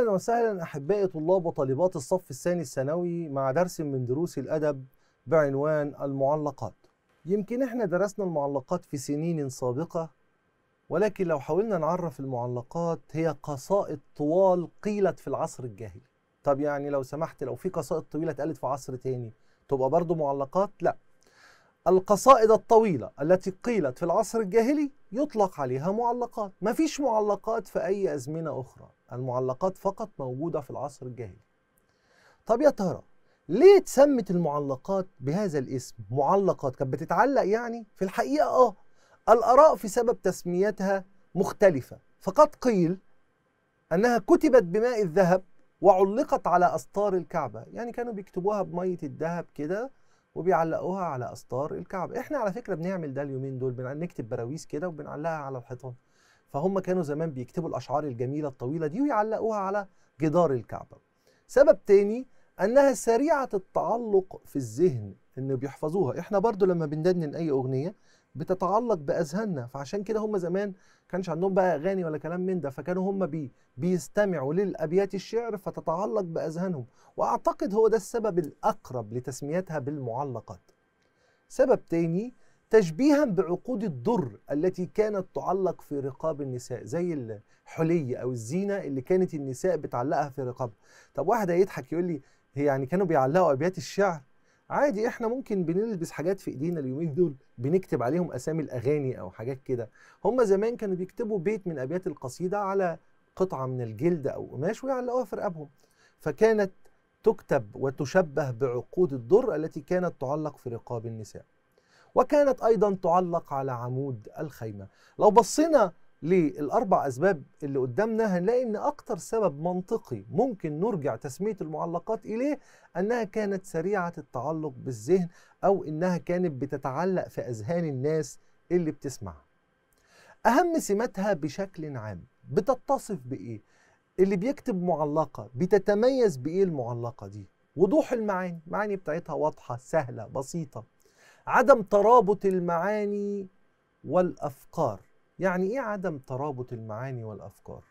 اهلا وسهلا احبائي طلاب وطالبات الصف الثاني الثانوي مع درس من دروس الادب بعنوان المعلقات. يمكن احنا درسنا المعلقات في سنين سابقه ولكن لو حاولنا نعرف المعلقات هي قصائد طوال قيلت في العصر الجاهلي. طب يعني لو سمحت لو في قصائد طويله اتقالت في عصر تاني تبقى برضه معلقات؟ لا. القصائد الطويلة التي قيلت في العصر الجاهلي يطلق عليها معلقات، مفيش معلقات في أي أزمنة أخرى، المعلقات فقط موجودة في العصر الجاهلي طب يا ترى ليه اتسمت المعلقات بهذا الاسم معلقات كانت بتتعلق يعني في الحقيقة اه الآراء في سبب تسميتها مختلفة فقد قيل أنها كتبت بماء الذهب وعلقت على أستار الكعبة يعني كانوا بيكتبوها بمية الذهب كده وبيعلقوها على أستار الكعبة احنا على فكرة بنعمل ده اليومين دول بنكتب براويس كده وبنعلقها على الحيطان فهم كانوا زمان بيكتبوا الأشعار الجميلة الطويلة دي ويعلقوها على جدار الكعبة سبب تاني أنها سريعة التعلق في الذهن إن بيحفظوها إحنا برضو لما بندنن أي أغنية بتتعلق بأذهاننا فعشان كده هم زمان كانش عندهم بقى أغاني ولا كلام من ده فكانوا هم بي بيستمعوا للأبيات الشعر فتتعلق بأذهانهم وأعتقد هو ده السبب الأقرب لتسميتها بالمعلقات سبب تاني تشبيها بعقود الضر التي كانت تعلق في رقاب النساء زي الحلي أو الزينة اللي كانت النساء بتعلقها في رقابها طب واحد هيضحك يقول لي هي يعني كانوا بيعلقوا أبيات الشعر عادي احنا ممكن بنلبس حاجات في ايدينا اليومين دول بنكتب عليهم اسامي الاغاني او حاجات كده هم زمان كانوا بيكتبوا بيت من ابيات القصيده على قطعه من الجلد او قماش ويعلقوها في رقابهم فكانت تكتب وتشبه بعقود الضر التي كانت تعلق في رقاب النساء وكانت أيضا تعلق على عمود الخيمة لو بصينا للأربع أسباب اللي قدامنا هنلاقي إن أكتر سبب منطقي ممكن نرجع تسمية المعلقات إليه أنها كانت سريعة التعلق بالذهن أو إنها كانت بتتعلق في أذهان الناس اللي بتسمع أهم سماتها بشكل عام بتتصف بإيه؟ اللي بيكتب معلقة بتتميز بإيه المعلقة دي؟ وضوح المعاني، المعاني بتاعتها واضحة، سهلة، بسيطة عدم ترابط المعاني والافكار يعني ايه عدم ترابط المعاني والافكار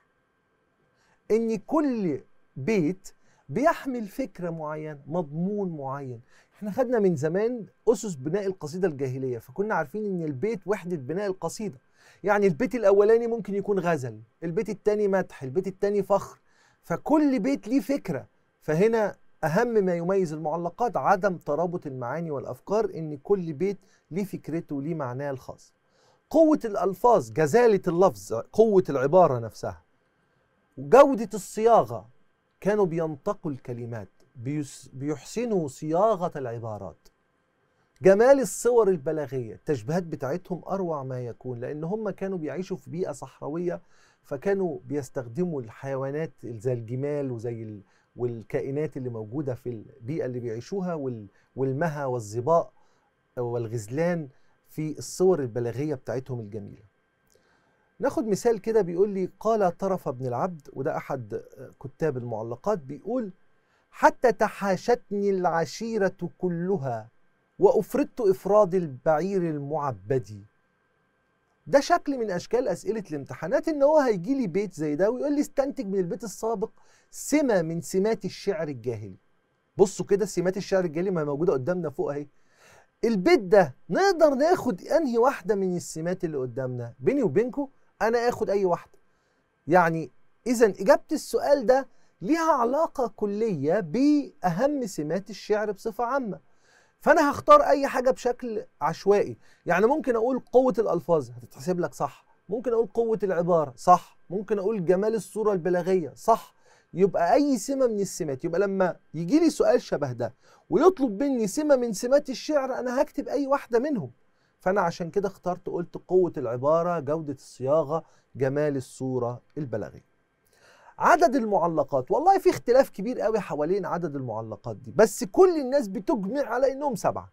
ان كل بيت بيحمل فكره معينه مضمون معين احنا خدنا من زمان اسس بناء القصيده الجاهليه فكنا عارفين ان البيت وحده بناء القصيده يعني البيت الاولاني ممكن يكون غزل البيت الثاني مدح البيت الثاني فخر فكل بيت ليه فكره فهنا أهم ما يميز المعلقات عدم ترابط المعاني والأفكار إن كل بيت ليه فكرته وليه معناه الخاص قوة الألفاظ جزالة اللفظ قوة العبارة نفسها جودة الصياغة كانوا بينتقوا الكلمات بيحسنوا صياغة العبارات جمال الصور البلاغية التشبيهات بتاعتهم أروع ما يكون لأن هم كانوا بيعيشوا في بيئة صحراوية فكانوا بيستخدموا الحيوانات زي الجمال وزي والكائنات اللي موجوده في البيئه اللي بيعيشوها والمها والظباء والغزلان في الصور البلاغيه بتاعتهم الجميله. ناخد مثال كده بيقول لي قال طرف بن العبد وده احد كتاب المعلقات بيقول حتى تحاشتني العشيره كلها وافردت افراد البعير المعبدي ده شكل من اشكال اسئله الامتحانات ان هو هيجي لي بيت زي ده ويقول لي استنتج من البيت السابق سمه من سمات الشعر الجاهلي بصوا كده سمات الشعر الجاهلي ما هي موجوده قدامنا فوق اهي البيت ده نقدر ناخد انهي واحده من السمات اللي قدامنا بيني وبينكو انا اخد اي واحده يعني اذا اجابه السؤال ده ليها علاقه كليه باهم سمات الشعر بصفه عامه فانا هختار اي حاجه بشكل عشوائي يعني ممكن اقول قوه الالفاظ هتتحسب لك صح ممكن اقول قوه العباره صح ممكن اقول جمال الصوره البلاغيه صح يبقى اي سمه من السمات يبقى لما يجي لي سؤال شبه ده ويطلب مني سمه من سمات الشعر انا هكتب اي واحده منهم فانا عشان كده اخترت قلت قوه العباره جوده الصياغه جمال الصوره البلاغيه عدد المعلقات والله في اختلاف كبير قوي حوالين عدد المعلقات دي بس كل الناس بتجمع على انهم سبعه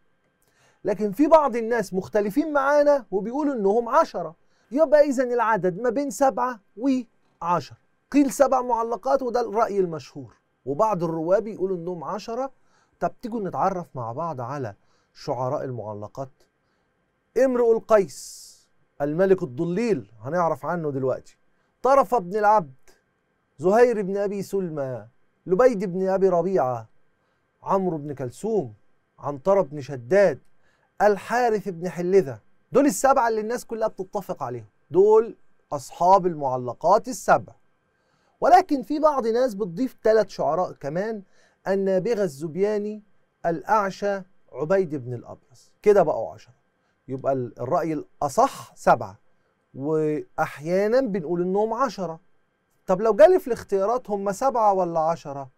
لكن في بعض الناس مختلفين معانا وبيقولوا انهم عشرة يبقى اذا العدد ما بين سبعة وعشرة قيل سبع معلقات وده الرأي المشهور وبعض الرواة بيقولوا انهم عشرة طب تيجوا نتعرف مع بعض على شعراء المعلقات امرؤ القيس الملك الضليل هنعرف عنه دلوقتي طرف ابن العبد زهير بن أبي سلمى لبيد بن أبي ربيعة عمرو بن كلثوم عنترة بن شداد الحارث بن حلذة دول السبعة اللي الناس كلها بتتفق عليهم دول أصحاب المعلقات السبع ولكن في بعض ناس بتضيف ثلاث شعراء كمان النابغة الزبياني الأعشى عبيد بن الابيض كده بقوا عشرة يبقى الرأي الأصح سبعة وأحيانا بنقول إنهم عشرة طب لو جالي في الاختيارات هم سبعة ولا عشرة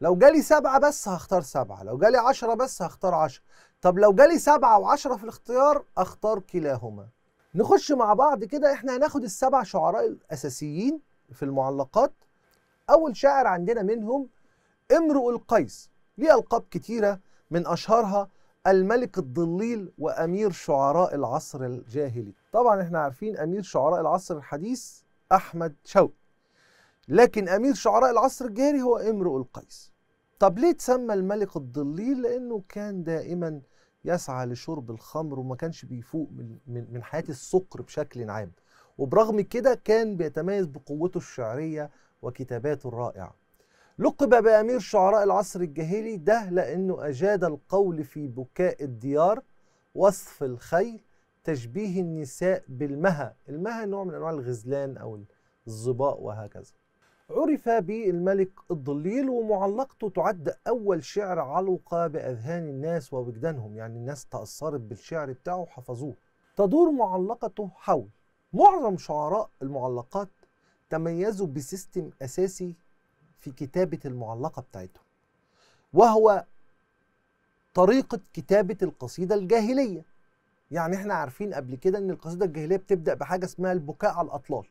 لو جالي سبعة بس هختار سبعة لو جالي عشرة بس هختار عشرة طب لو جالي سبعة وعشرة في الاختيار اختار كلاهما نخش مع بعض كده احنا هناخد السبع شعراء الاساسيين في المعلقات اول شاعر عندنا منهم امرؤ القيس ليه القاب كتيرة من اشهرها الملك الضليل وامير شعراء العصر الجاهلي طبعا احنا عارفين امير شعراء العصر الحديث احمد شوقي لكن امير شعراء العصر الجاري هو امرؤ القيس طب ليه تسمى الملك الضليل لانه كان دائما يسعى لشرب الخمر وما كانش بيفوق من من حياه السكر بشكل عام وبرغم كده كان بيتميز بقوته الشعريه وكتاباته الرائعه لقب بامير شعراء العصر الجاهلي ده لانه اجاد القول في بكاء الديار وصف الخيل تشبيه النساء بالمها المها نوع من انواع الغزلان او الظباء وهكذا عرف بالملك الضليل ومعلقته تعد أول شعر علق بأذهان الناس ووجدانهم يعني الناس تأثرت بالشعر بتاعه وحفظوه تدور معلقته حول معظم شعراء المعلقات تميزوا بسيستم أساسي في كتابة المعلقة بتاعتهم وهو طريقة كتابة القصيدة الجاهلية يعني احنا عارفين قبل كده ان القصيدة الجاهلية بتبدأ بحاجة اسمها البكاء على الأطلال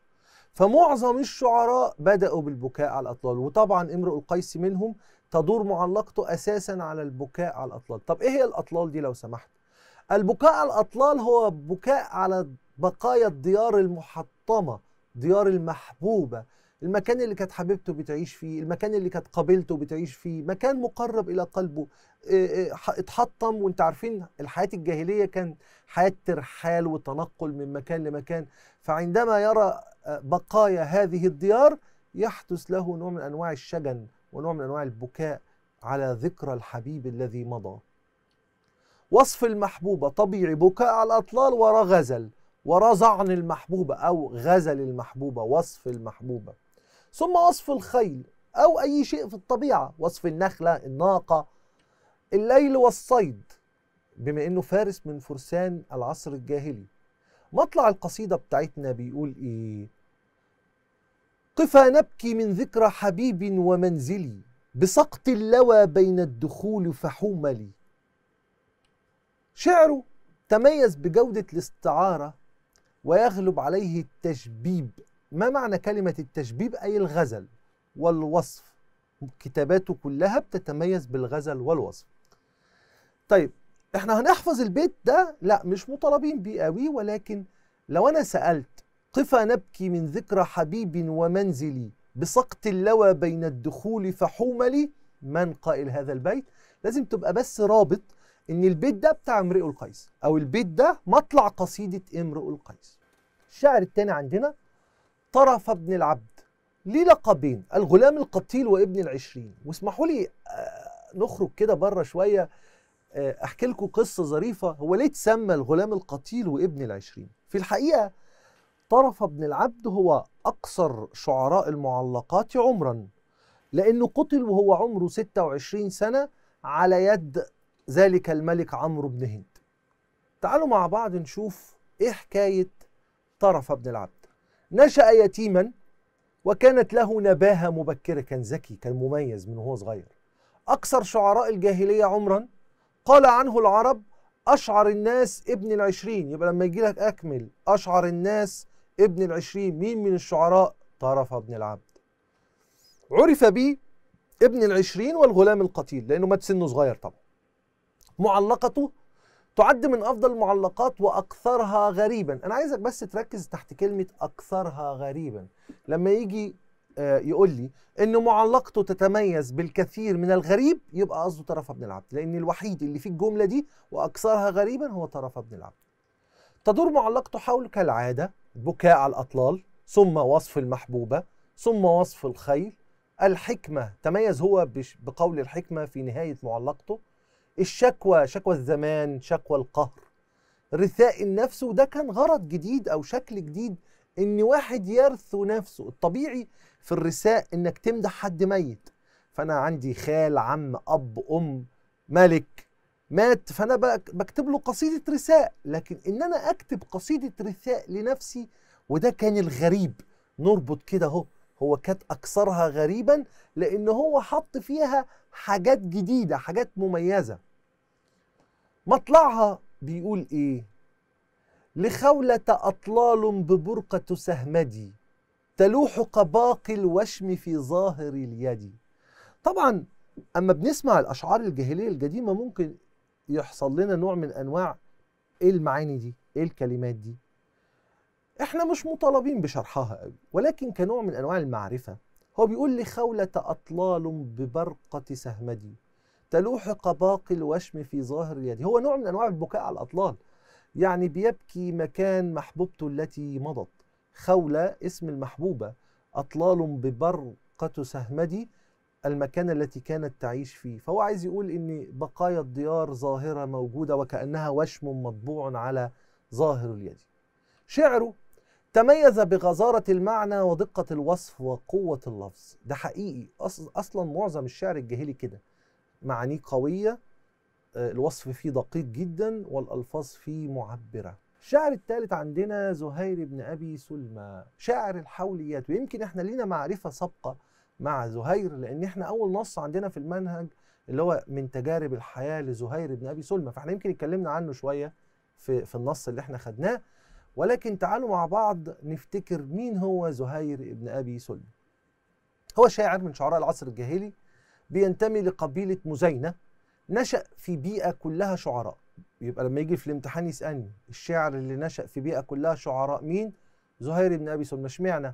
فمعظم الشعراء بدأوا بالبكاء على الأطلال وطبعا امرؤ القيس منهم تدور معلقته أساسا على البكاء على الأطلال طب إيه هي الأطلال دي لو سمحت البكاء على الأطلال هو بكاء على بقايا الديار المحطمة ديار المحبوبة المكان اللي كانت حبيبته بتعيش فيه المكان اللي كانت قابلته بتعيش فيه مكان مقرب إلى قلبه آه، آه، اتحطم وانت عارفين الحياة الجاهلية كان حياة ترحال وتنقل من مكان لمكان فعندما يرى آه، بقايا هذه الديار يحدث له نوع من انواع الشجن ونوع من انواع البكاء على ذكرى الحبيب الذي مضى. وصف المحبوبه طبيعي بكاء على الاطلال وراء غزل وراء ظعن المحبوبه او غزل المحبوبه وصف المحبوبه. ثم وصف الخيل او اي شيء في الطبيعه، وصف النخله، الناقه، الليل والصيد بما انه فارس من فرسان العصر الجاهلي. مطلع القصيده بتاعتنا بيقول ايه؟ قفا نبكي من ذكرى حبيب ومنزلي بسقط اللوى بين الدخول فحوملي شعره تميز بجودة الاستعارة ويغلب عليه التشبيب ما معنى كلمة التشبيب أي الغزل والوصف كتاباته كلها بتتميز بالغزل والوصف طيب احنا هنحفظ البيت ده لا مش مطالبين بيه قوي ولكن لو انا سالت قفا نبكي من ذكرى حبيب ومنزلي بسقط اللوى بين الدخول فحوملي من قائل هذا البيت لازم تبقى بس رابط ان البيت ده بتاع امرئ القيس او البيت ده مطلع قصيده امرئ القيس الشاعر التاني عندنا طرف ابن العبد ليه لقبين الغلام القتيل وابن العشرين واسمحوا لي آه، نخرج كده بره شويه آه، احكي لكم قصه ظريفه هو ليه اتسمى الغلام القتيل وابن العشرين في الحقيقه طرف بن العبد هو أقصر شعراء المعلقات عمرا لأنه قتل وهو عمره 26 سنة على يد ذلك الملك عمرو بن هند تعالوا مع بعض نشوف إيه حكاية طرف بن العبد نشأ يتيما وكانت له نباهة مبكرة كان ذكي كان مميز من وهو صغير أكثر شعراء الجاهلية عمرا قال عنه العرب أشعر الناس ابن العشرين يبقى لما يجي لك أكمل أشعر الناس ابن العشرين مين من الشعراء طرفة بن العبد عرف به ابن العشرين والغلام القتيل لأنه مات سنه صغير طبعا معلقته تعد من أفضل المعلقات وأكثرها غريبا أنا عايزك بس تركز تحت كلمة أكثرها غريبا لما يجي آه، يقول لي ان معلقته تتميز بالكثير من الغريب يبقى قصده طرف ابن العبد لان الوحيد اللي في الجمله دي واكثرها غريبا هو طرف ابن العبد تدور معلقته حول كالعادة بكاء على الأطلال ثم وصف المحبوبة ثم وصف الخيل الحكمة تميز هو بقول الحكمة في نهاية معلقته الشكوى شكوى الزمان شكوى القهر رثاء النفس وده كان غرض جديد أو شكل جديد إن واحد يرثو نفسه الطبيعي في الرثاء إنك تمدح حد ميت فأنا عندي خال عم أب أم ملك مات فانا بكتب له قصيده رثاء لكن ان انا اكتب قصيده رثاء لنفسي وده كان الغريب نربط كده اهو هو كانت اكثرها غريبا لان هو حط فيها حاجات جديده حاجات مميزه مطلعها بيقول ايه لخولة أطلال ببرقة سهمدي تلوح كباقي الوشم في ظاهر اليد طبعا أما بنسمع الأشعار الجاهلية القديمة ممكن يحصل لنا نوع من انواع ايه المعاني دي ايه الكلمات دي احنا مش مطالبين بشرحها قوي ولكن كنوع من انواع المعرفه هو بيقول لي خولة أطلال ببرقة سهمدي تلوح باقي الوشم في ظاهر يدي هو نوع من أنواع البكاء على الأطلال يعني بيبكي مكان محبوبته التي مضت خولة اسم المحبوبة أطلال ببرقة سهمدي المكان التي كانت تعيش فيه فهو عايز يقول ان بقايا الديار ظاهره موجوده وكانها وشم مطبوع على ظاهر اليد شعره تميز بغزارة المعنى ودقة الوصف وقوة اللفظ ده حقيقي أصلا معظم الشعر الجاهلي كده معانيه قوية آه، الوصف فيه دقيق جدا والألفاظ فيه معبرة الشاعر الثالث عندنا زهير بن أبي سلمى شاعر الحوليات ويمكن احنا لينا معرفة سابقة مع زهير لان احنا اول نص عندنا في المنهج اللي هو من تجارب الحياه لزهير بن ابي سلمى فاحنا يمكن اتكلمنا عنه شويه في في النص اللي احنا خدناه ولكن تعالوا مع بعض نفتكر مين هو زهير بن ابي سلمى هو شاعر من شعراء العصر الجاهلي بينتمي لقبيله مزينه نشا في بيئه كلها شعراء يبقى لما يجي في الامتحان يسالني الشاعر اللي نشا في بيئه كلها شعراء مين زهير بن ابي سلمى اشمعنى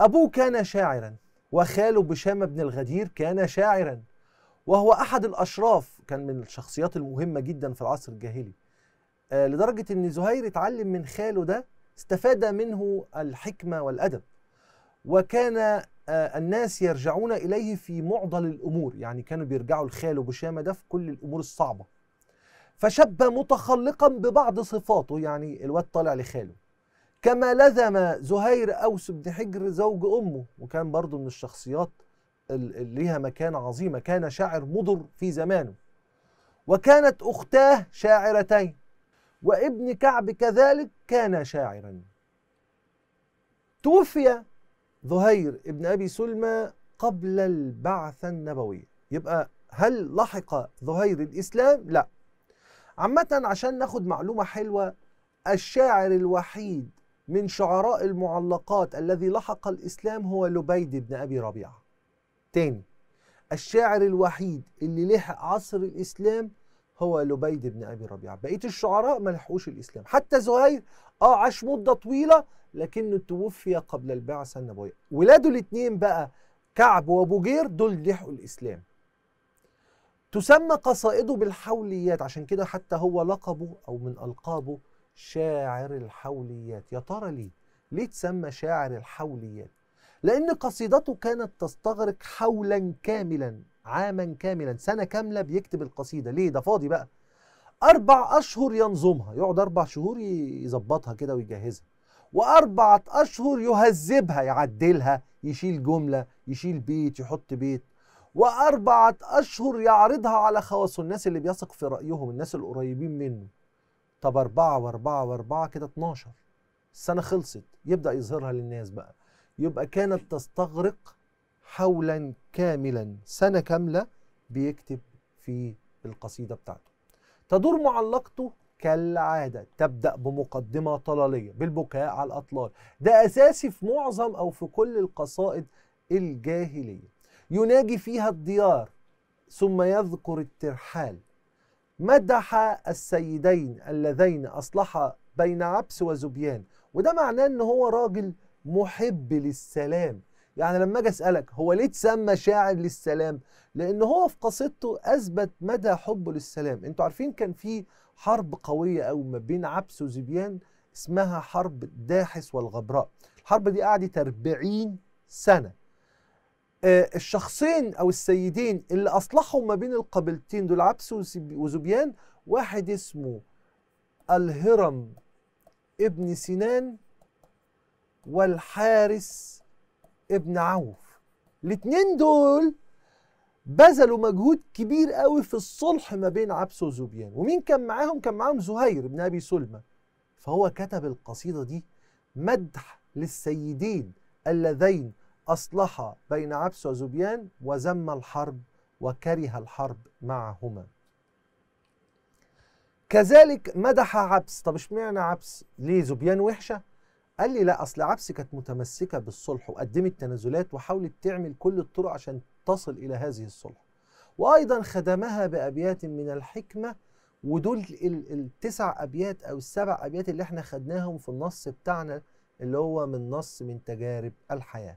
ابوه كان شاعرا وخاله بشام بن الغدير كان شاعرا وهو أحد الأشراف كان من الشخصيات المهمة جدا في العصر الجاهلي آه، لدرجة أن زهير اتعلم من خاله ده استفاد منه الحكمة والأدب وكان آه، الناس يرجعون إليه في معضل الأمور يعني كانوا بيرجعوا لخاله بشامة ده في كل الأمور الصعبة فشب متخلقا ببعض صفاته يعني الواد طالع لخاله كما لزم زهير أوس بن حجر زوج أمه وكان برضه من الشخصيات اللي ليها مكانة عظيمة كان شاعر مضر في زمانه وكانت أختاه شاعرتين وابن كعب كذلك كان شاعرا توفي زهير ابن أبي سلمى قبل البعثة النبوية يبقى هل لحق زهير الإسلام؟ لا عامة عشان ناخد معلومة حلوة الشاعر الوحيد من شعراء المعلقات الذي لحق الإسلام هو لبيد بن أبي ربيعة تاني الشاعر الوحيد اللي لحق عصر الإسلام هو لبيد بن أبي ربيعة بقية الشعراء ما لحقوش الإسلام حتى زهير آه عاش مدة طويلة لكنه توفي قبل البعثة النبوية ولاده الاثنين بقى كعب وأبو جير دول لحقوا الإسلام تسمى قصائده بالحوليات عشان كده حتى هو لقبه أو من ألقابه شاعر الحوليات يا ترى ليه ليه تسمى شاعر الحوليات لأن قصيدته كانت تستغرق حولا كاملا عاما كاملا سنة كاملة بيكتب القصيدة ليه ده فاضي بقى أربع أشهر ينظمها يقعد أربع شهور يظبطها كده ويجهزها وأربعة أشهر يهذبها يعدلها يشيل جملة يشيل بيت يحط بيت وأربعة أشهر يعرضها على خواص الناس اللي بيثق في رأيهم الناس القريبين منه طب 4 و4 و4 كده 12 السنة خلصت يبدأ يظهرها للناس بقى يبقى كانت تستغرق حولا كاملا سنة كاملة بيكتب في القصيدة بتاعته تدور معلقته كالعادة تبدأ بمقدمة طلالية بالبكاء على الأطلال ده أساسي في معظم أو في كل القصائد الجاهلية يناجي فيها الديار ثم يذكر الترحال مدح السيدين اللذين أصلحا بين عبس وزبيان وده معناه ان هو راجل محب للسلام يعني لما اجي اسالك هو ليه اتسمى شاعر للسلام لان هو في قصيدته اثبت مدى حبه للسلام انتوا عارفين كان في حرب قويه قوي ما بين عبس وزبيان اسمها حرب داحس والغبراء الحرب دي قعدت 40 سنه آه، الشخصين او السيدين اللي اصلحوا ما بين القبيلتين دول عبس وذبيان واحد اسمه الهرم ابن سنان والحارس ابن عوف الاتنين دول بذلوا مجهود كبير قوي في الصلح ما بين عبس وذبيان ومين كان معاهم كان معاهم زهير بن ابي سلمى فهو كتب القصيده دي مدح للسيدين اللذين أصلح بين عبس وزبيان وذم الحرب وكره الحرب معهما كذلك مدح عبس طب اشمعنى عبس ليه زبيان وحشة قال لي لا أصل عبس كانت متمسكة بالصلح وقدمت تنازلات وحاولت تعمل كل الطرق عشان تصل إلى هذه الصلح وأيضا خدمها بأبيات من الحكمة ودول التسع أبيات أو السبع أبيات اللي احنا خدناهم في النص بتاعنا اللي هو من نص من تجارب الحياة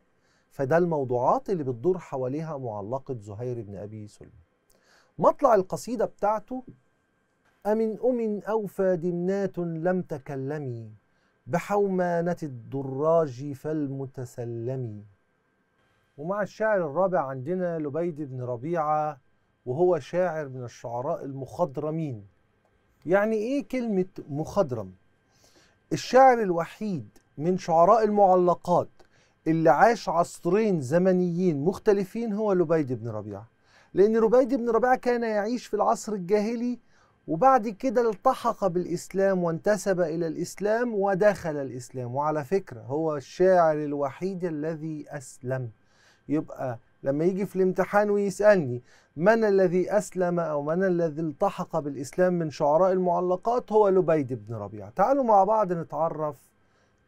فده الموضوعات اللي بتدور حواليها معلقة زهير بن أبي سلمى مطلع القصيدة بتاعته أمن أم أوفى دمنات لم تكلمي بحومانة الدراج فالمتسلمي ومع الشاعر الرابع عندنا لبيد بن ربيعة وهو شاعر من الشعراء المخضرمين يعني إيه كلمة مخضرم؟ الشاعر الوحيد من شعراء المعلقات اللي عاش عصرين زمنيين مختلفين هو لبيد بن ربيعة لأن لبيد بن ربيعة كان يعيش في العصر الجاهلي وبعد كده التحق بالإسلام وانتسب إلى الإسلام ودخل الإسلام وعلى فكرة هو الشاعر الوحيد الذي أسلم يبقى لما يجي في الامتحان ويسألني من الذي أسلم أو من الذي التحق بالإسلام من شعراء المعلقات هو لبيد بن ربيعة تعالوا مع بعض نتعرف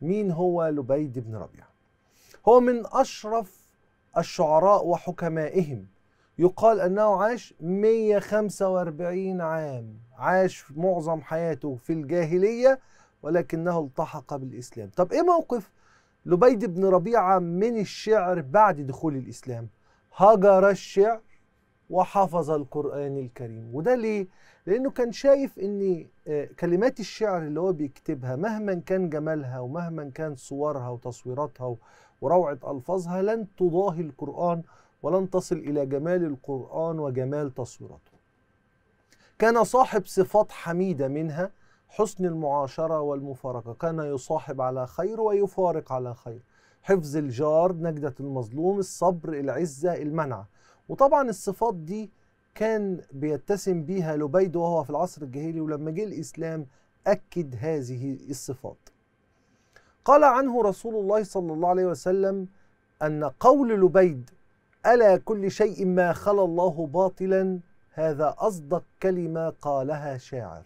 مين هو لبيد بن ربيعه هو من أشرف الشعراء وحكمائهم يقال أنه عاش 145 عام عاش معظم حياته في الجاهلية ولكنه التحق بالإسلام طب إيه موقف لبيد بن ربيعة من الشعر بعد دخول الإسلام هجر الشعر وحفظ القرآن الكريم وده ليه؟ لأنه كان شايف أن آه، كلمات الشعر اللي هو بيكتبها مهما كان جمالها ومهما كان صورها وتصويراتها وروعة ألفاظها لن تضاهي القرآن ولن تصل إلى جمال القرآن وجمال تصويراته كان صاحب صفات حميدة منها حسن المعاشرة والمفارقة كان يصاحب على خير ويفارق على خير حفظ الجار نجدة المظلوم الصبر العزة المنعة وطبعا الصفات دي كان بيتسم بيها لبيد وهو في العصر الجاهلي ولما جه الإسلام أكد هذه الصفات قال عنه رسول الله صلى الله عليه وسلم أن قول لبيد ألا كل شيء ما خلا الله باطلا هذا أصدق كلمة قالها شاعر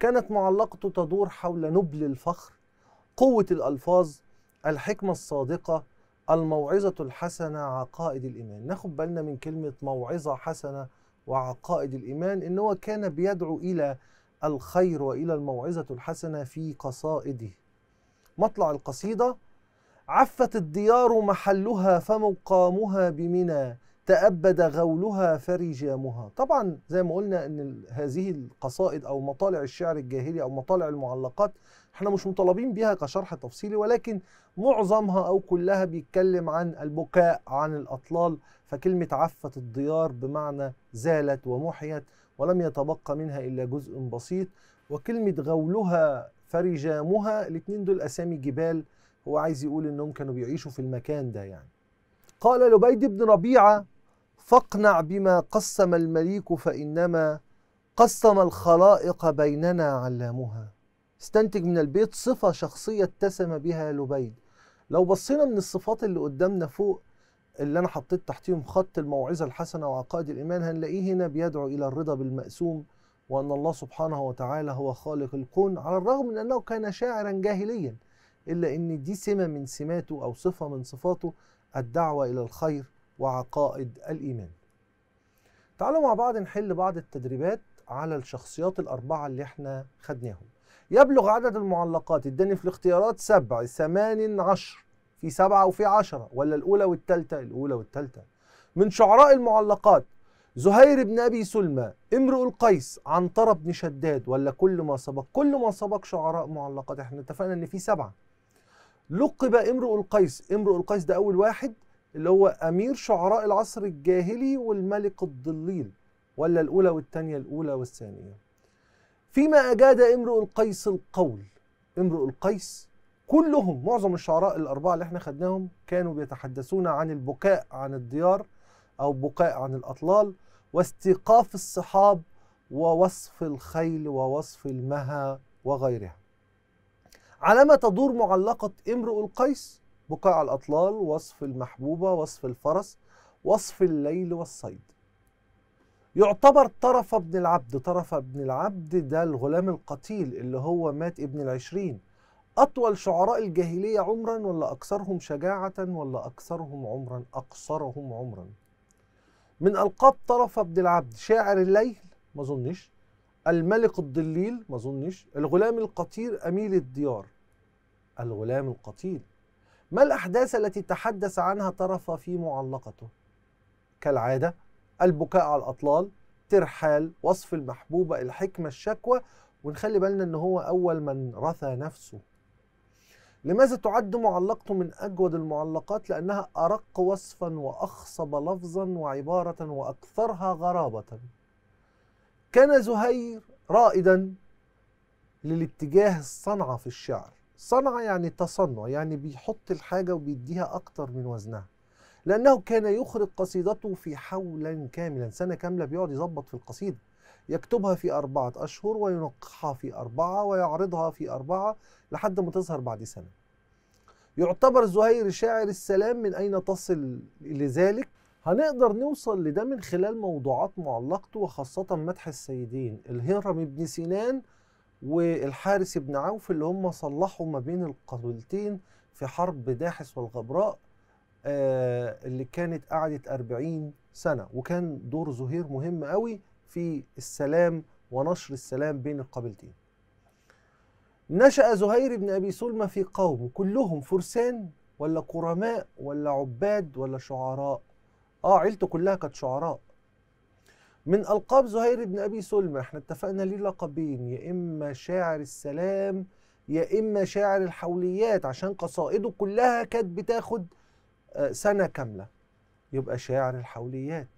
كانت معلقته تدور حول نبل الفخر قوة الألفاظ الحكمة الصادقة الموعظة الحسنة عقائد الإيمان ناخد بالنا من كلمة موعظة حسنة وعقائد الإيمان إن هو كان بيدعو إلى الخير وإلى الموعظة الحسنة في قصائده مطلع القصيدة عفت الديار محلها فمقامها بمنى تأبد غولها فرجامها طبعا زي ما قلنا ان هذه القصائد او مطالع الشعر الجاهلي او مطالع المعلقات احنا مش مطالبين بها كشرح تفصيلي ولكن معظمها او كلها بيتكلم عن البكاء عن الاطلال فكلمة عفت الديار بمعنى زالت ومحيت ولم يتبقى منها الا جزء بسيط وكلمة غولها فرجامها الاثنين دول اسامي جبال هو عايز يقول انهم كانوا بيعيشوا في المكان ده يعني قال لبيد بن ربيعه فاقنع بما قسم المليك فانما قسم الخلائق بيننا علامها استنتج من البيت صفه شخصيه اتسم بها لبيد لو بصينا من الصفات اللي قدامنا فوق اللي انا حطيت تحتيهم خط الموعظه الحسنه وعقائد الايمان هنلاقيه هنا بيدعو الى الرضا بالمقسوم وأن الله سبحانه وتعالى هو خالق الكون على الرغم من أنه كان شاعرا جاهليا إلا أن دي سمة من سماته أو صفة من صفاته الدعوة إلى الخير وعقائد الإيمان تعالوا مع بعض نحل بعض التدريبات على الشخصيات الأربعة اللي احنا خدناهم يبلغ عدد المعلقات اداني في الاختيارات سبع ثمان عشر في سبعة وفي عشرة ولا الأولى والثالثه؟ الأولى والثالثه. من شعراء المعلقات زهير بن أبي سلمى امرؤ القيس عنترة بن شداد ولا كل ما سبق كل ما سبق شعراء معلقات احنا اتفقنا ان في سبعة لقب امرؤ القيس امرؤ القيس ده أول واحد اللي هو أمير شعراء العصر الجاهلي والملك الضليل ولا الأولى والثانية الأولى والثانية فيما أجاد امرؤ القيس القول امرؤ القيس كلهم معظم الشعراء الأربعة اللي احنا خدناهم كانوا بيتحدثون عن البكاء عن الديار أو بقاء عن الأطلال واستيقاف الصحاب ووصف الخيل ووصف المها وغيرها على ما تدور معلقة امرؤ القيس بقاع على الأطلال وصف المحبوبة وصف الفرس وصف الليل والصيد يعتبر طرف ابن العبد طرف ابن العبد ده الغلام القتيل اللي هو مات ابن العشرين أطول شعراء الجاهلية عمرا ولا أكثرهم شجاعة ولا أكثرهم عمرا أقصرهم عمرا من ألقاب طرف عبد العبد شاعر الليل ما أظنش الملك الضليل ما أظنش الغلام القطير أميل الديار الغلام القتيل ما الأحداث التي تحدث عنها طرف في معلقته كالعادة البكاء على الأطلال ترحال وصف المحبوبة الحكمة الشكوى ونخلي بالنا ان هو اول من رثى نفسه لماذا تعد معلقته من أجود المعلقات؟ لأنها أرق وصفا وأخصب لفظا وعبارة وأكثرها غرابة كان زهير رائدا للاتجاه الصنعة في الشعر صنعة يعني تصنع يعني بيحط الحاجة وبيديها أكتر من وزنها لأنه كان يخرج قصيدته في حولا كاملا سنة كاملة بيقعد يظبط في القصيدة يكتبها في أربعة أشهر وينقحها في أربعة ويعرضها في أربعة لحد ما تظهر بعد سنة يعتبر زهير شاعر السلام من أين تصل لذلك هنقدر نوصل لده من خلال موضوعات معلقته وخاصة مدح السيدين الهرم بن سنان والحارس بن عوف اللي هم صلحوا ما بين القبيلتين في حرب داحس والغبراء آه، اللي كانت قعدت 40 سنة وكان دور زهير مهم قوي في السلام ونشر السلام بين القبيلتين نشأ زهير بن أبي سلمى في قوم كلهم فرسان ولا قرماء ولا عباد ولا شعراء اه عيلته كلها كانت شعراء من ألقاب زهير بن أبي سلمى احنا اتفقنا ليه لقبين يا إما شاعر السلام يا إما شاعر الحوليات عشان قصائده كلها كانت بتاخد آه، سنة كاملة يبقى شاعر الحوليات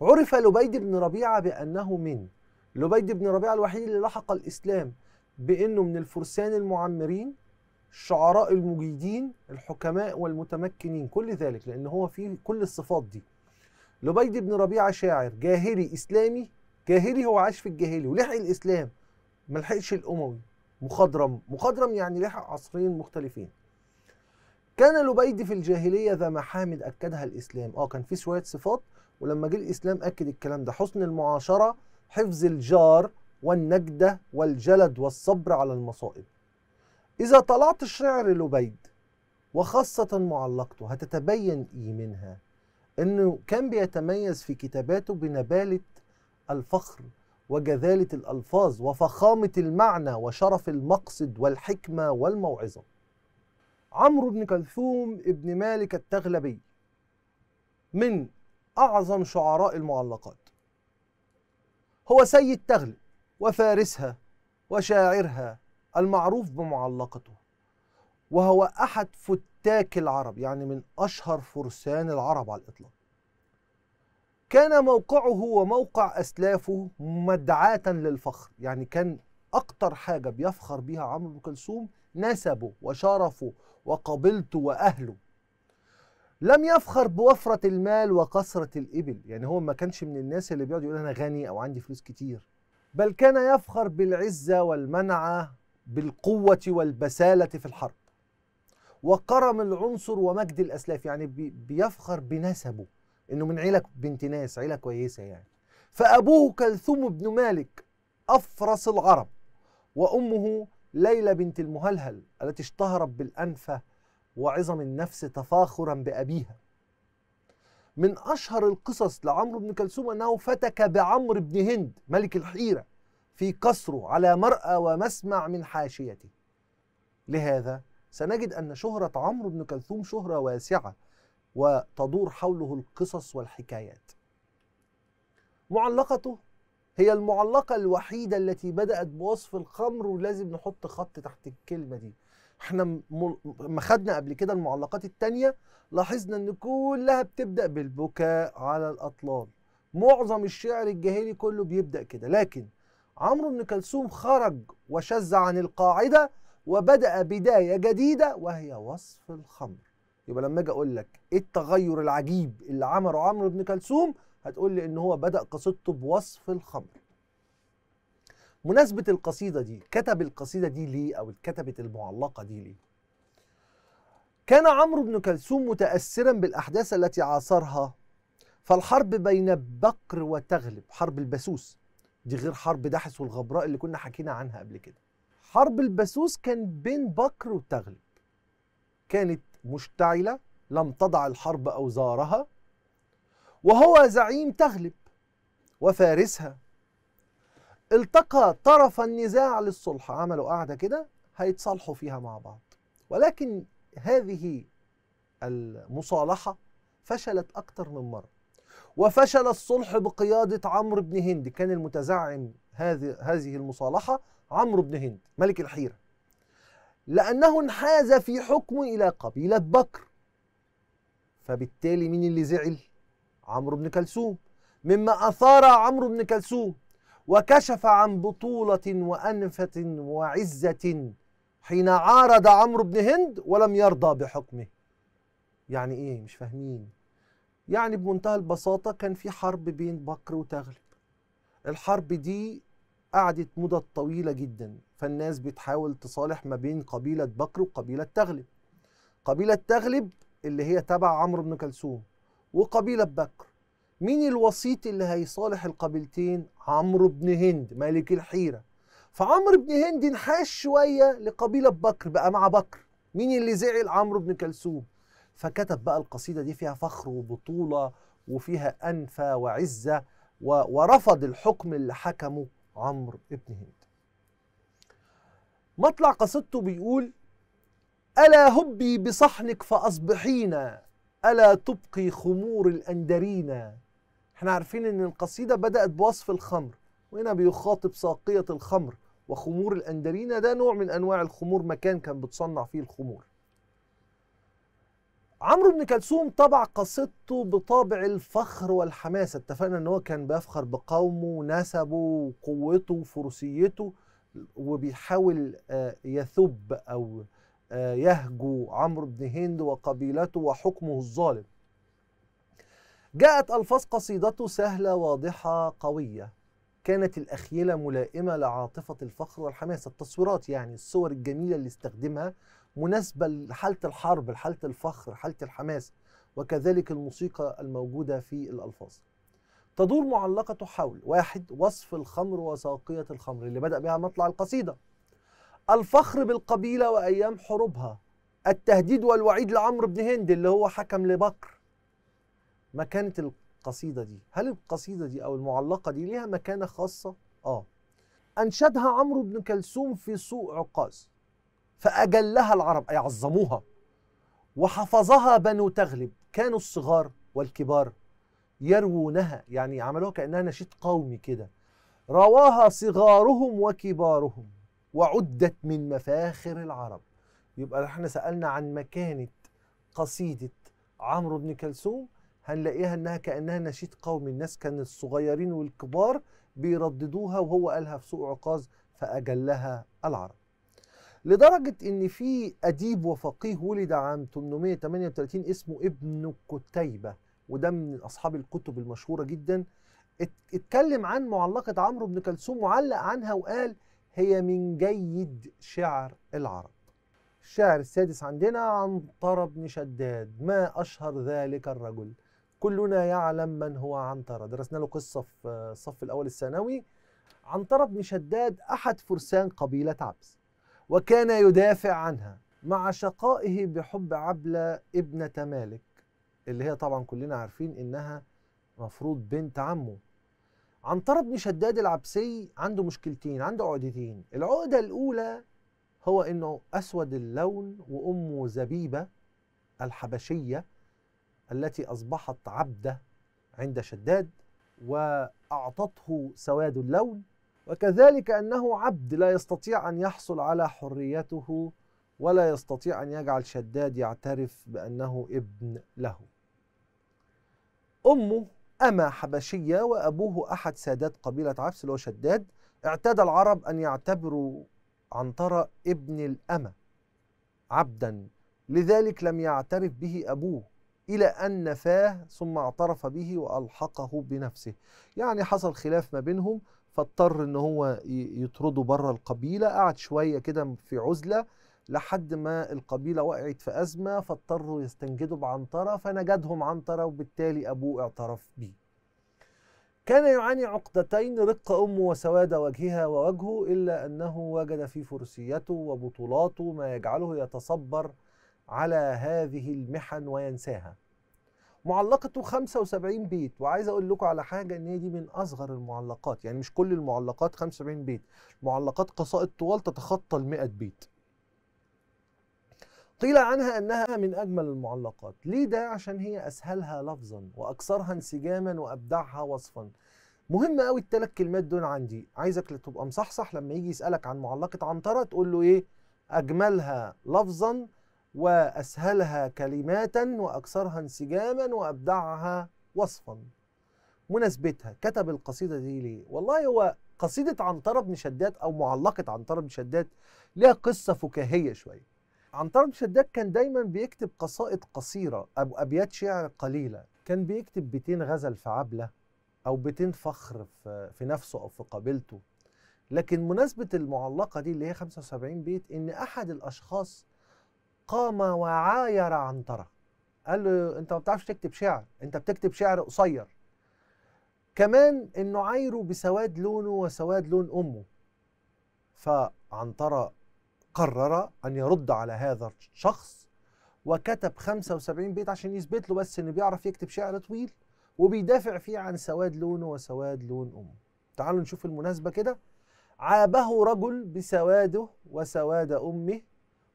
عرف لبيد بن ربيعة بأنه من لبيد بن ربيعة الوحيد اللي لحق الإسلام بأنه من الفرسان المعمرين الشعراء المجيدين الحكماء والمتمكنين كل ذلك لأن هو فيه كل الصفات دي لبيد بن ربيعة شاعر جاهلي إسلامي جاهلي هو عاش في الجاهلي ولحق الإسلام ما لحقش الأموي مخضرم مخضرم يعني لحق عصرين مختلفين كان لبيد في الجاهلية ذا محامد أكدها الإسلام آه كان في شوية صفات ولما جه الاسلام اكد الكلام ده حسن المعاشره حفظ الجار والنجده والجلد والصبر على المصائب اذا طلعت شعر لبيد وخاصه معلقته هتتبين ايه منها انه كان بيتميز في كتاباته بنباله الفخر وجذاله الالفاظ وفخامه المعنى وشرف المقصد والحكمه والموعظه عمرو بن كلثوم ابن مالك التغلبي من أعظم شعراء المعلقات هو سيد تغلب وفارسها وشاعرها المعروف بمعلقته وهو أحد فتاك العرب يعني من أشهر فرسان العرب على الإطلاق كان موقعه وموقع أسلافه مدعاة للفخر يعني كان أكتر حاجة بيفخر بيها عمرو بن كلثوم نسبه وشرفه وقبلته وأهله لم يفخر بوفرة المال وكثرة الإبل يعني هو ما كانش من الناس اللي بيقعد يقول أنا غني أو عندي فلوس كتير بل كان يفخر بالعزة والمنعة بالقوة والبسالة في الحرب وكرم العنصر ومجد الأسلاف يعني بيفخر بنسبه إنه من عيلة بنت ناس عيلة كويسة يعني فأبوه كلثوم بن مالك أفرس العرب وأمه ليلى بنت المهلهل التي اشتهرت بالأنفة وعظم النفس تفاخرا بأبيها من أشهر القصص لعمرو بن كلثوم أنه فتك بعمرو بن هند ملك الحيرة في قصره على مرأى ومسمع من حاشيته لهذا سنجد أن شهرة عمرو بن كلثوم شهرة واسعة وتدور حوله القصص والحكايات معلقته هي المعلقة الوحيدة التي بدأت بوصف الخمر ولازم نحط خط تحت الكلمة دي احنا ما خدنا قبل كده المعلقات التانية لاحظنا ان كلها بتبدأ بالبكاء على الأطلال معظم الشعر الجاهلي كله بيبدأ كده لكن عمرو بن كلثوم خرج وشذ عن القاعدة وبدأ بداية جديدة وهي وصف الخمر يبقى لما اجي اقول لك ايه التغير العجيب اللي عمله عمرو بن كلثوم هتقول لي ان هو بدأ قصيدته بوصف الخمر مناسبة القصيدة دي كتب القصيدة دي ليه أو كتبت المعلقة دي ليه كان عمرو بن كلثوم متأثرا بالأحداث التي عاصرها فالحرب بين بكر وتغلب حرب البسوس دي غير حرب دحس والغبراء اللي كنا حكينا عنها قبل كده حرب البسوس كان بين بكر وتغلب كانت مشتعلة لم تضع الحرب أوزارها وهو زعيم تغلب وفارسها التقى طرف النزاع للصلح عملوا قاعدة كده هيتصالحوا فيها مع بعض ولكن هذه المصالحة فشلت أكثر من مرة وفشل الصلح بقيادة عمرو بن هند كان المتزعم هذه هذه المصالحة عمرو بن هند ملك الحيرة لأنه انحاز في حكمه إلى قبيلة بكر فبالتالي مين اللي زعل؟ عمرو بن كلثوم مما أثار عمرو بن كلثوم وكشف عن بطولة وأنفة وعزة حين عارض عمرو بن هند ولم يرضى بحكمه يعني إيه مش فاهمين يعني بمنتهى البساطة كان في حرب بين بكر وتغلب الحرب دي قعدت مدة طويلة جدا فالناس بتحاول تصالح ما بين قبيلة بكر وقبيلة تغلب قبيلة تغلب اللي هي تبع عمرو بن كلثوم وقبيلة بكر مين الوسيط اللي هيصالح القبيلتين عمرو بن هند ملك الحيره فعمرو بن هند انحاش شويه لقبيله بكر بقى مع بكر مين اللي زعل عمرو بن كلثوم فكتب بقى القصيده دي فيها فخر وبطوله وفيها انفى وعزه ورفض الحكم اللي حكمه عمرو بن هند مطلع قصيدته بيقول ألا هبي بصحنك فأصبحينا ألا تبقي خمور الأندرينا احنا عارفين ان القصيدة بدأت بوصف الخمر وهنا بيخاطب ساقية الخمر وخمور الأندرينا ده نوع من أنواع الخمور مكان كان بتصنع فيه الخمور عمرو بن كلثوم طبع قصيدته بطابع الفخر والحماسة اتفقنا ان هو كان بيفخر بقومه ونسبه وقوته وفروسيته وبيحاول آه، يثب او آه، يهجو عمرو بن هند وقبيلته وحكمه الظالم جاءت ألفاظ قصيدته سهلة واضحة قوية كانت الأخيلة ملائمة لعاطفة الفخر والحماسة التصويرات يعني الصور الجميلة اللي استخدمها مناسبة لحالة الحرب لحالة الفخر حالة الحماس وكذلك الموسيقى الموجودة في الألفاظ تدور معلقة حول واحد وصف الخمر وساقية الخمر اللي بدأ بها مطلع القصيدة الفخر بالقبيلة وأيام حروبها التهديد والوعيد لعمرو بن هند اللي هو حكم لبكر مكانه القصيده دي هل القصيده دي او المعلقه دي ليها مكانه خاصه اه انشدها عمرو بن كلثوم في سوق عكاظ فاجلها العرب اي عظموها وحفظها بنو تغلب كانوا الصغار والكبار يروونها يعني عملوها كانها نشيد قومي كده رواها صغارهم وكبارهم وعدت من مفاخر العرب يبقى احنا سالنا عن مكانه قصيده عمرو بن كلثوم هنلاقيها انها كانها نشيد قومي الناس كان الصغيرين والكبار بيرددوها وهو قالها في سوق عكاظ فاجلها العرب لدرجة إن في أديب وفقيه ولد عام 838 اسمه ابن كتيبة وده من أصحاب الكتب المشهورة جدا اتكلم عن معلقة عمرو بن كلثوم وعلق عنها وقال هي من جيد شعر العرب الشاعر السادس عندنا عنترة بن شداد ما أشهر ذلك الرجل كلنا يعلم من هو عنترة درسنا له قصة في الصف الأول الثانوي عنترة بن شداد أحد فرسان قبيلة عبس وكان يدافع عنها مع شقائه بحب عبلة ابنة مالك اللي هي طبعا كلنا عارفين إنها مفروض بنت عمه عنترة بن شداد العبسي عنده مشكلتين عنده عقدتين العقدة الأولى هو إنه أسود اللون وأمه زبيبة الحبشية التي أصبحت عبدة عند شداد وأعطته سواد اللون وكذلك أنه عبد لا يستطيع أن يحصل على حريته ولا يستطيع أن يجعل شداد يعترف بأنه ابن له أمه أما حبشية وأبوه أحد سادات قبيلة عفس اللي هو شداد اعتاد العرب أن يعتبروا عنترة ابن الأمة عبدا لذلك لم يعترف به أبوه إلى أن نفاه ثم اعترف به وألحقه بنفسه يعني حصل خلاف ما بينهم فاضطر ان هو يطرده بره القبيله قعد شويه كده في عزله لحد ما القبيله وقعت في ازمه فاضطروا يستنجدوا بعنطرة فنجدهم عنتره وبالتالي ابوه اعترف به كان يعاني عقدتين رق امه وسواد وجهها ووجهه الا انه وجد في فرسيته وبطولاته ما يجعله يتصبر على هذه المحن وينساها معلقته 75 بيت وعايز اقول لكم على حاجه ان هي دي من اصغر المعلقات يعني مش كل المعلقات 75 بيت معلقات قصائد طوال تتخطى ال 100 بيت قيل عنها انها من اجمل المعلقات ليه ده عشان هي اسهلها لفظا واكثرها انسجاما وابدعها وصفا مهم قوي الثلاث كلمات دول عندي عايزك تبقى مصحصح لما يجي يسالك عن معلقه عنتره تقول له ايه اجملها لفظا وأسهلها كلمات وأكثرها انسجاما وأبدعها وصفا مناسبتها كتب القصيدة دي ليه؟ والله هو قصيدة عنترة بن شداد أو معلقة عنترة بن شداد ليها قصة فكاهية شوية عنترة بن شداد كان دايما بيكتب قصائد قصيرة أو أبيات شعر قليلة كان بيكتب بيتين غزل في عبلة أو بيتين فخر في, في نفسه أو في قبيلته لكن مناسبة المعلقة دي اللي هي 75 بيت إن أحد الأشخاص قام وعاير عنترة قال له انت ما بتعرفش تكتب شعر انت بتكتب شعر قصير كمان انه عايره بسواد لونه وسواد لون امه فعنترة قرر ان يرد على هذا الشخص وكتب 75 بيت عشان يثبت له بس انه بيعرف يكتب شعر طويل وبيدافع فيه عن سواد لونه وسواد لون امه تعالوا نشوف المناسبه كده عابه رجل بسواده وسواد امه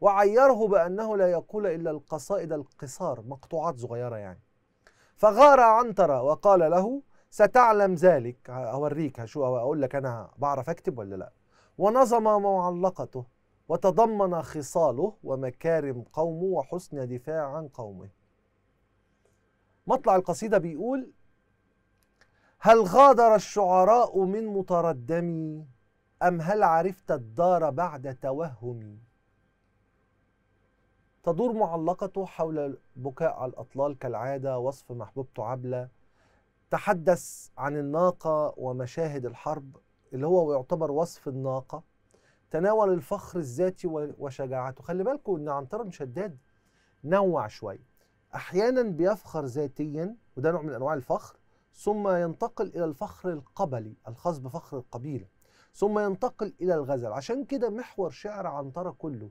وعيره بأنه لا يقول إلا القصائد القصار مقطوعات صغيرة يعني فغار عنترة وقال له ستعلم ذلك أوريك شو أقول لك أنا بعرف أكتب ولا لا ونظم معلقته وتضمن خصاله ومكارم قومه وحسن دفاع عن قومه مطلع القصيدة بيقول هل غادر الشعراء من متردمي أم هل عرفت الدار بعد توهمي تدور معلقته حول بكاء على الأطلال كالعادة وصف محبوبته عبلة تحدث عن الناقة ومشاهد الحرب اللي هو يعتبر وصف الناقة تناول الفخر الذاتي وشجاعته خلي بالكم ان عنترة بن شداد نوع شوية احيانا بيفخر ذاتيا وده نوع من انواع الفخر ثم ينتقل الى الفخر القبلي الخاص بفخر القبيله ثم ينتقل الى الغزل عشان كده محور شعر عنترة كله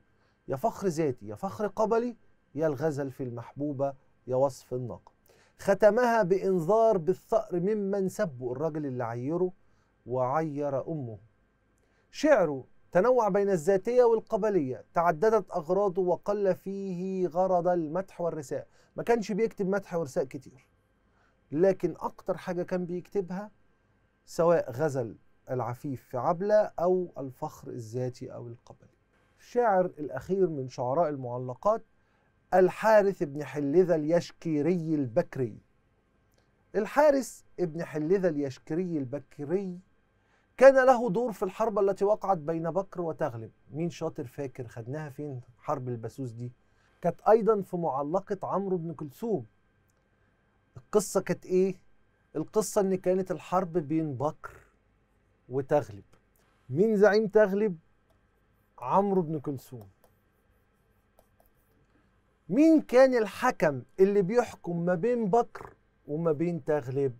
يا فخر ذاتي يا فخر قبلي يا الغزل في المحبوبة يا وصف الناقة ختمها بإنذار بالثأر ممن سبوا الراجل اللي عيره وعير أمه شعره تنوع بين الذاتية والقبلية تعددت أغراضه وقل فيه غرض المدح والرثاء ما كانش بيكتب مدح ورثاء كتير لكن أكتر حاجة كان بيكتبها سواء غزل العفيف في عبلة أو الفخر الذاتي أو القبلي الشاعر الأخير من شعراء المعلقات الحارث بن حلذة اليشكيري البكري الحارث بن حلذة اليشكري البكري كان له دور في الحرب التي وقعت بين بكر وتغلب مين شاطر فاكر خدناها فين حرب البسوس دي كانت أيضا في معلقة عمرو بن كلثوم القصة كانت إيه؟ القصة إن كانت الحرب بين بكر وتغلب مين زعيم تغلب؟ عمرو بن كلثوم مين كان الحكم اللي بيحكم ما بين بكر وما بين تغلب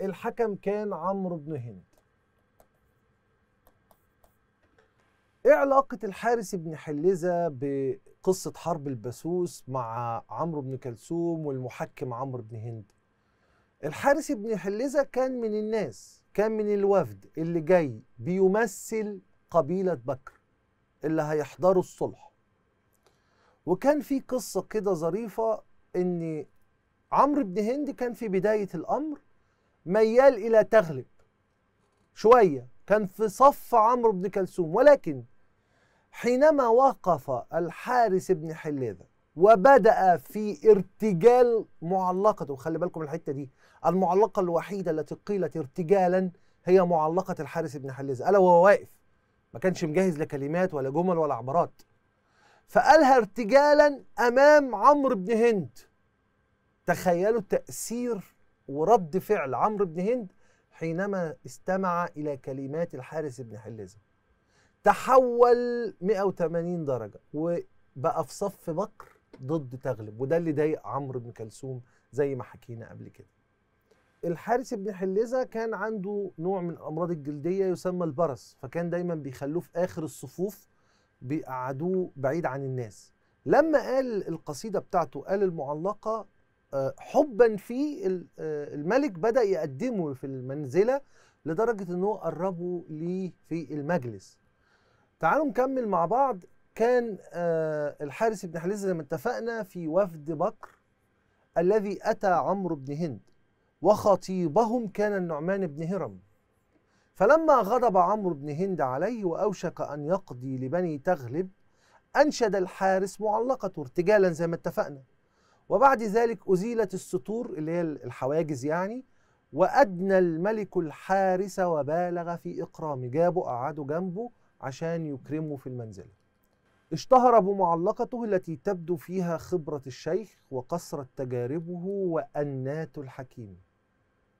الحكم كان عمرو بن هند ايه علاقة الحارس بن حلزة بقصة حرب البسوس مع عمرو بن كلثوم والمحكم عمرو بن هند الحارس بن حلزة كان من الناس كان من الوفد اللي جاي بيمثل قبيلة بكر اللي هيحضروا الصلح وكان في قصه كده ظريفه ان عمرو بن هند كان في بدايه الامر ميال الى تغلب شويه كان في صف عمرو بن كلثوم ولكن حينما وقف الحارس بن حليذه وبدا في ارتجال معلقته خلي بالكم الحته دي المعلقه الوحيده التي قيلت ارتجالا هي معلقه الحارس بن حليزه الا وهو واقف ما كانش مجهز لكلمات ولا جمل ولا عبارات فقالها ارتجالا امام عمرو بن هند تخيلوا تاثير ورد فعل عمرو بن هند حينما استمع الى كلمات الحارث بن حلزه تحول 180 درجه وبقى في صف بكر ضد تغلب وده اللي ضايق عمرو بن كلثوم زي ما حكينا قبل كده الحارس ابن حلزه كان عنده نوع من الامراض الجلديه يسمى البرس فكان دايما بيخلوه في اخر الصفوف بيقعدوه بعيد عن الناس لما قال القصيده بتاعته قال المعلقه آه، حبا في آه، الملك بدا يقدمه في المنزله لدرجه ان هو قربه ليه في المجلس تعالوا نكمل مع بعض كان آه، الحارس ابن حلزه زي ما اتفقنا في وفد بكر الذي اتى عمرو بن هند وخطيبهم كان النعمان بن هرم فلما غضب عمرو بن هند عليه وأوشك أن يقضي لبني تغلب أنشد الحارس معلقته ارتجالا زي ما اتفقنا وبعد ذلك أزيلت السطور اللي هي الحواجز يعني وأدنى الملك الحارس وبالغ في إكرامه جابه قعده جنبه عشان يكرمه في المنزلة اشتهر بمعلقته التي تبدو فيها خبرة الشيخ وقصرت تجاربه وأنات الحكيم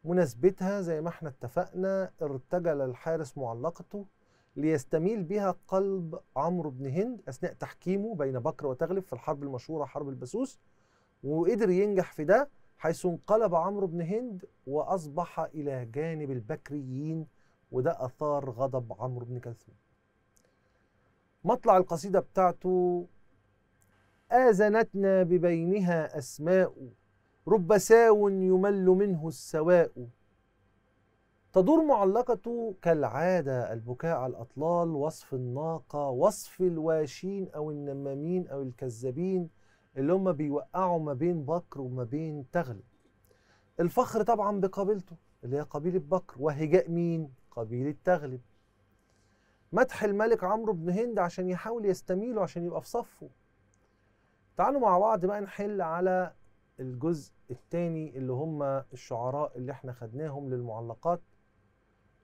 مناسبتها زي ما احنا اتفقنا ارتجل الحارس معلقته ليستميل بها قلب عمرو بن هند اثناء تحكيمه بين بكر وتغلب في الحرب المشهوره حرب البسوس وقدر ينجح في ده حيث انقلب عمرو بن هند واصبح الى جانب البكريين وده اثار غضب عمرو بن كلثوم. مطلع القصيده بتاعته آذنتنا ببينها أسماء رب ساو يمل منه السواء تدور معلقة كالعادة البكاء على الأطلال وصف الناقة وصف الواشين أو النمامين أو الكذابين اللي هم بيوقعوا ما بين بكر وما بين تغلب الفخر طبعا بقبيلته اللي هي قبيلة بكر وهجاء مين؟ قبيلة تغلب مدح الملك عمرو بن هند عشان يحاول يستميله عشان يبقى في صفه تعالوا مع بعض بقى نحل على الجزء الثاني اللي هم الشعراء اللي احنا خدناهم للمعلقات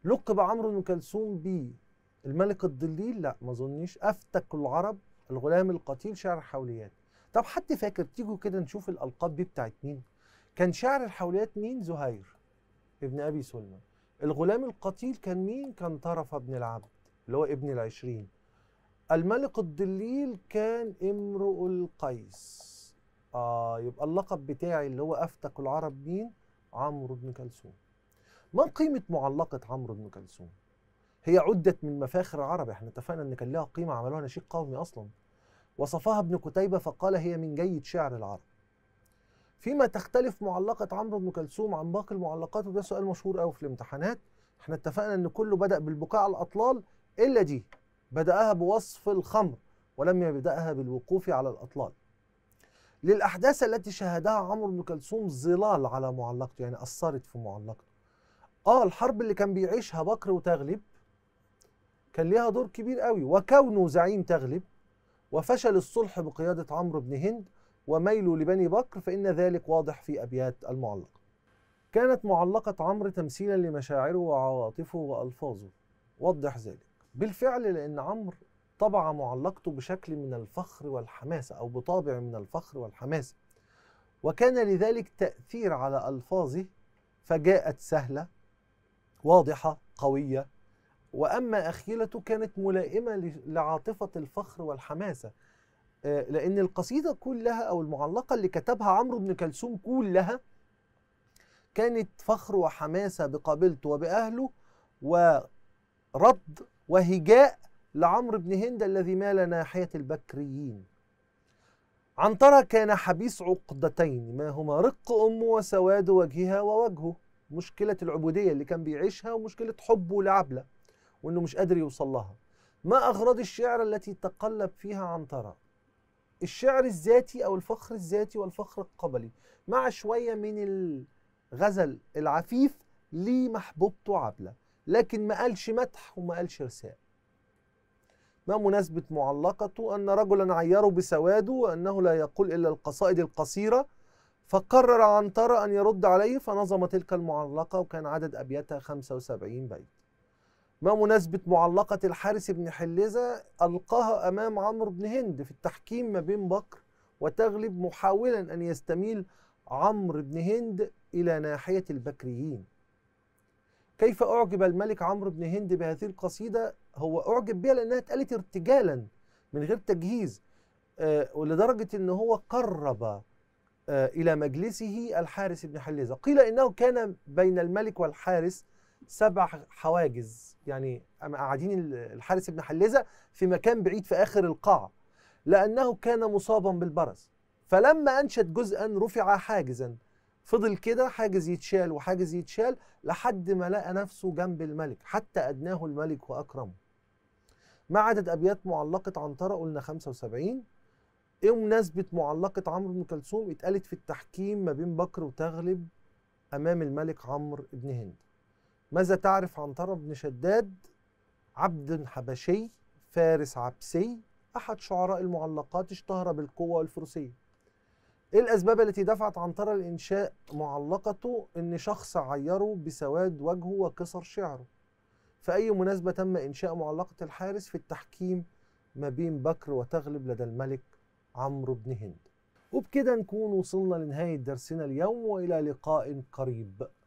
لقب عمرو بن كلثوم ب الملك الضليل لا ما اظنيش افتك العرب الغلام القتيل شاعر الحوليات طب حد فاكر تيجوا كده نشوف الالقاب دي بتاعت مين كان شاعر الحوليات مين زهير ابن ابي سلمى الغلام القتيل كان مين كان طرف ابن العبد اللي هو ابن العشرين الملك الضليل كان امرؤ القيس آه يبقى اللقب بتاعي اللي هو أفتك العرب مين؟ عمرو بن كلثوم. ما قيمة معلقة عمرو بن كلثوم؟ هي عدت من مفاخر العرب، احنا اتفقنا إن كان لها قيمة عملوها نشيد قومي أصلا. وصفها ابن كتيبة فقال هي من جيد شعر العرب. فيما تختلف معلقة عمرو بن كلثوم عن باقي المعلقات وده سؤال مشهور قوي في الامتحانات، احنا اتفقنا إن كله بدأ بالبكاء على الأطلال إلا دي بدأها بوصف الخمر ولم يبدأها بالوقوف على الأطلال. للأحداث التي شهدها عمرو بن كلثوم ظلال على معلقته يعني أثرت في معلقته آه الحرب اللي كان بيعيشها بكر وتغلب كان ليها دور كبير قوي وكونه زعيم تغلب وفشل الصلح بقيادة عمرو بن هند وميله لبني بكر فإن ذلك واضح في أبيات المعلقة كانت معلقة عمرو تمثيلا لمشاعره وعواطفه وألفاظه وضح ذلك بالفعل لأن عمرو طبع معلقته بشكل من الفخر والحماسة أو بطابع من الفخر والحماسة وكان لذلك تأثير على ألفاظه فجاءت سهلة واضحة قوية وأما أخيلته كانت ملائمة لعاطفة الفخر والحماسة آه، لأن القصيدة كلها أو المعلقة اللي كتبها عمرو بن كلثوم كلها كانت فخر وحماسة بقابلته وبأهله ورد وهجاء لعمرو بن هند الذي مال ناحية البكريين عنترة كان حبيس عقدتين ما هما رق أمه وسواد وجهها ووجهه مشكلة العبودية اللي كان بيعيشها ومشكلة حبه لعبلة وإنه مش قادر يوصل لها ما أغراض الشعر التي تقلب فيها عنترة الشعر الذاتي أو الفخر الذاتي والفخر القبلي مع شوية من الغزل العفيف لمحبوبته عبلة لكن ما قالش مدح وما قالش رسالة ما مناسبة معلقته أن رجلا عيره بسواده وأنه لا يقول إلا القصائد القصيرة فقرر عنترة أن يرد عليه فنظم تلك المعلقة وكان عدد أبياتها 75 بيت ما مناسبة معلقة الحارس بن حلزة ألقاها أمام عمرو بن هند في التحكيم ما بين بكر وتغلب محاولا أن يستميل عمرو بن هند إلى ناحية البكريين كيف أعجب الملك عمرو بن هند بهذه القصيدة هو أعجب بها لأنها اتقالت ارتجالا من غير تجهيز آه، ولدرجة أن هو قرب آه، إلى مجلسه الحارس بن حليزة قيل إنه كان بين الملك والحارس سبع حواجز يعني قاعدين الحارس بن حليزة في مكان بعيد في آخر القاعة لأنه كان مصابا بالبرز فلما أنشد جزءا رفع حاجزا فضل كده حاجز يتشال وحاجز يتشال لحد ما لقى نفسه جنب الملك حتى أدناه الملك وأكرمه ما عدد أبيات معلقة عنترة قلنا 75 إيه مناسبة معلقة عمرو بن كلثوم اتقالت في التحكيم ما بين بكر وتغلب أمام الملك عمرو بن هند ماذا تعرف عنترة بن شداد عبد حبشي فارس عبسي أحد شعراء المعلقات اشتهر بالقوة والفروسية ايه الاسباب التي دفعت عنترة لانشاء معلقته ان شخص عيره بسواد وجهه وكسر شعره في اي مناسبه تم انشاء معلقه الحارس في التحكيم ما بين بكر وتغلب لدى الملك عمرو بن هند وبكده نكون وصلنا لنهايه درسنا اليوم والى لقاء قريب